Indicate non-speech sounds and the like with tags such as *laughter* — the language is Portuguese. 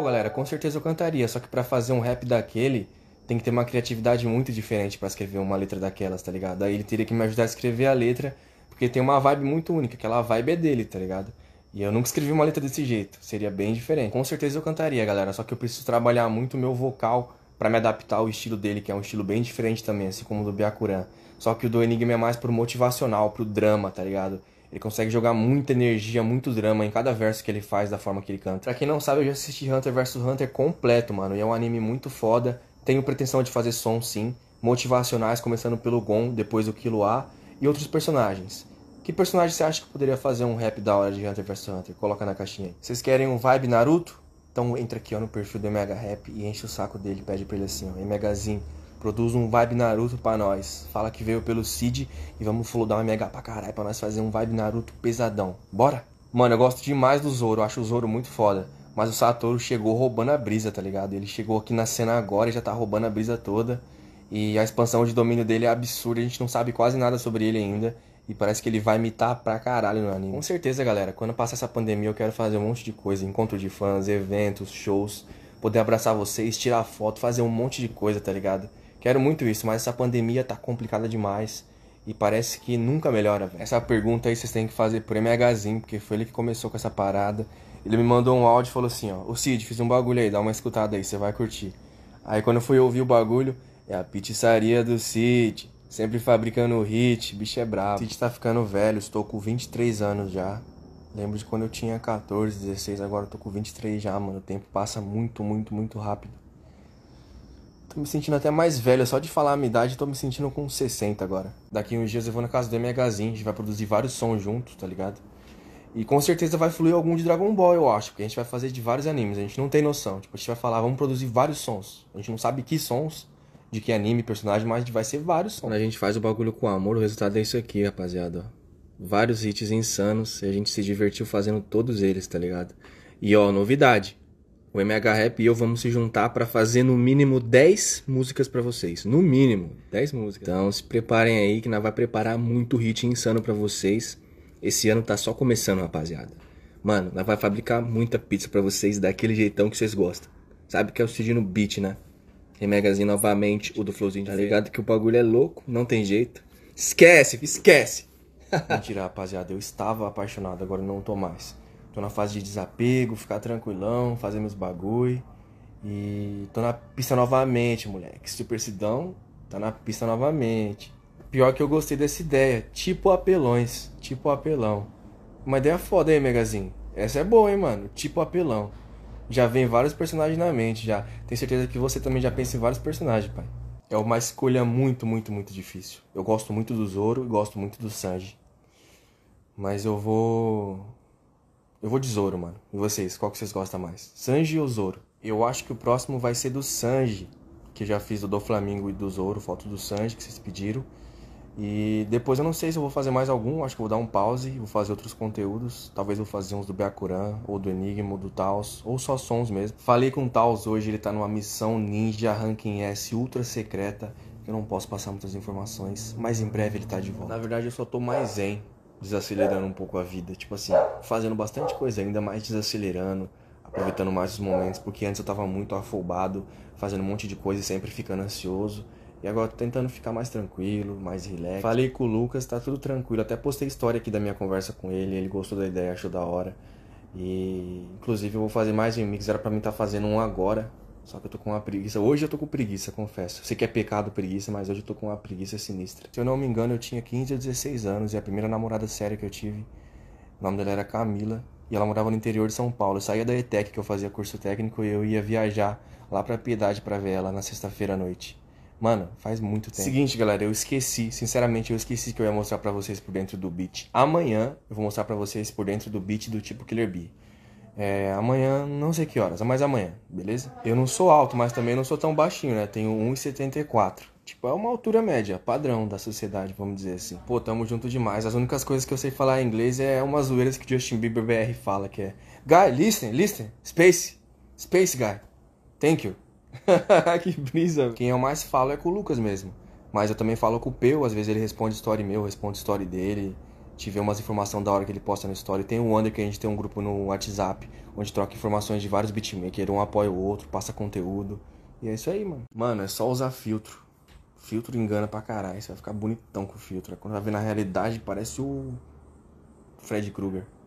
Pô, galera, com certeza eu cantaria, só que para fazer um rap daquele, tem que ter uma criatividade muito diferente para escrever uma letra daquelas, tá ligado? Aí ele teria que me ajudar a escrever a letra, porque tem uma vibe muito única, aquela vibe é dele, tá ligado? E eu nunca escrevi uma letra desse jeito, seria bem diferente. Com certeza eu cantaria, galera, só que eu preciso trabalhar muito o meu vocal para me adaptar ao estilo dele, que é um estilo bem diferente também, assim como o do Biakuran. Só que o do Enigma é mais pro motivacional, pro drama, tá ligado? Ele consegue jogar muita energia, muito drama em cada verso que ele faz, da forma que ele canta. Pra quem não sabe, eu já assisti Hunter vs Hunter completo, mano. E é um anime muito foda. Tenho pretensão de fazer som, sim. Motivacionais, começando pelo Gon, depois o Killua e outros personagens. Que personagem você acha que poderia fazer um rap da hora de Hunter vs Hunter? Coloca na caixinha aí. Vocês querem um vibe Naruto? Então entra aqui ó, no perfil do MH Rap e enche o saco dele, pede pra ele assim, ó, MHzinho Produz um vibe Naruto pra nós. Fala que veio pelo Cid e vamos flodar uma MH pra caralho pra nós fazer um vibe Naruto pesadão. Bora? Mano, eu gosto demais do Zoro, acho o Zoro muito foda. Mas o Satoru chegou roubando a brisa, tá ligado? Ele chegou aqui na cena agora e já tá roubando a brisa toda. E a expansão de domínio dele é absurda, a gente não sabe quase nada sobre ele ainda. E parece que ele vai imitar pra caralho no anime. Com certeza, galera, quando passar essa pandemia eu quero fazer um monte de coisa: encontro de fãs, eventos, shows, poder abraçar vocês, tirar foto, fazer um monte de coisa, tá ligado? Quero muito isso, mas essa pandemia tá complicada demais e parece que nunca melhora, velho. Essa pergunta aí vocês têm que fazer pro MHzinho, porque foi ele que começou com essa parada. Ele me mandou um áudio e falou assim, ó, o Cid, fiz um bagulho aí, dá uma escutada aí, você vai curtir. Aí quando eu fui ouvir o bagulho, é a pizzaria do Cid, sempre fabricando hit, bicho é brabo. Cid tá ficando velho, estou com 23 anos já. Lembro de quando eu tinha 14, 16, agora eu tô com 23 já, mano. O tempo passa muito, muito, muito rápido. Tô me sentindo até mais velho, só de falar a minha idade, tô me sentindo com 60 agora. Daqui uns dias eu vou na casa do MHzinho, a gente vai produzir vários sons juntos, tá ligado? E com certeza vai fluir algum de Dragon Ball, eu acho, porque a gente vai fazer de vários animes, a gente não tem noção. Tipo, a gente vai falar, vamos produzir vários sons. A gente não sabe que sons, de que anime, personagem, mas vai ser vários sons. Quando a gente faz o bagulho com amor, o resultado é isso aqui, rapaziada. Vários hits insanos e a gente se divertiu fazendo todos eles, tá ligado? E ó, novidade o MH Rap e eu vamos se juntar para fazer no mínimo 10 músicas para vocês. No mínimo, 10 músicas. Então se preparem aí que nós vai preparar muito hit insano para vocês. Esse ano tá só começando, rapaziada. Mano, nós vai fabricar muita pizza para vocês daquele jeitão que vocês gostam. Sabe que é o Cidino Beat, né? Remegazinho novamente, o do Flowzinho, tá ligado? Que o bagulho é louco, não tem jeito. Esquece, esquece! Mentira, rapaziada, eu estava apaixonado, agora não tô mais. Tô na fase de desapego, ficar tranquilão, fazer meus bagulho. E tô na pista novamente, moleque. Supercidão tá na pista novamente. Pior que eu gostei dessa ideia. Tipo apelões. Tipo apelão. Uma ideia foda, hein, Megazinho? Essa é boa, hein, mano? Tipo apelão. Já vem vários personagens na mente, já. Tenho certeza que você também já pensa em vários personagens, pai. É uma escolha muito, muito, muito difícil. Eu gosto muito do Zoro, e gosto muito do Sanji. Mas eu vou eu vou de Zoro, mano. E vocês, qual que vocês gostam mais? Sanji ou Zoro? Eu acho que o próximo vai ser do Sanji, que já fiz do do Flamengo e do Zoro, foto do Sanji que vocês pediram. E depois eu não sei se eu vou fazer mais algum, acho que vou dar um pause, vou fazer outros conteúdos. Talvez eu vou fazer uns do Beacuran, ou do Enigma, ou do Taos, ou só sons mesmo. Falei com o Taos hoje, ele tá numa missão ninja ranking S ultra secreta. Eu não posso passar muitas informações, mas em breve ele tá de volta. Na verdade eu só tô mais em desacelerando um pouco a vida. Tipo assim, fazendo bastante coisa, ainda mais desacelerando, aproveitando mais os momentos, porque antes eu tava muito afobado, fazendo um monte de coisa e sempre ficando ansioso. E agora tô tentando ficar mais tranquilo, mais relax. Falei com o Lucas, tá tudo tranquilo. Até postei história aqui da minha conversa com ele, ele gostou da ideia, achou da hora. E inclusive eu vou fazer mais remix, era para mim estar tá fazendo um agora, só que eu tô com uma preguiça. Hoje eu tô com preguiça, confesso. Sei que é pecado preguiça, mas hoje eu tô com uma preguiça sinistra. Se eu não me engano, eu tinha 15 ou 16 anos e a primeira namorada séria que eu tive, o nome dela era Camila, e ela morava no interior de São Paulo. Eu saía da ETEC, que eu fazia curso técnico, e eu ia viajar lá pra Piedade pra ver ela na sexta-feira à noite. Mano, faz muito tempo. Seguinte, galera, eu esqueci, sinceramente eu esqueci que eu ia mostrar para vocês por dentro do beat. Amanhã eu vou mostrar para vocês por dentro do beat do tipo Killer Bee. É, amanhã, não sei que horas, mas amanhã, beleza? Eu não sou alto, mas também não sou tão baixinho, né? Tenho 1,74. Tipo, é uma altura média, padrão da sociedade, vamos dizer assim. Pô, tamo junto demais. As únicas coisas que eu sei falar em inglês é umas zoeiras que Justin Bieber BR fala, que é... Guy, listen, listen, space, space guy, thank you. *laughs* que brisa. Quem eu mais falo é com o Lucas mesmo. Mas eu também falo com o Peu, às vezes ele responde story meu, eu respondo story dele tiver umas informações da hora que ele posta no story. Tem o Wander, que a gente tem um grupo no WhatsApp, onde troca informações de vários beatmakers, um apoia o outro, passa conteúdo. E é isso aí, mano. Mano, é só usar filtro. Filtro engana pra caralho, você vai ficar bonitão com o filtro. É quando vai ver na realidade, parece o Fred Krueger.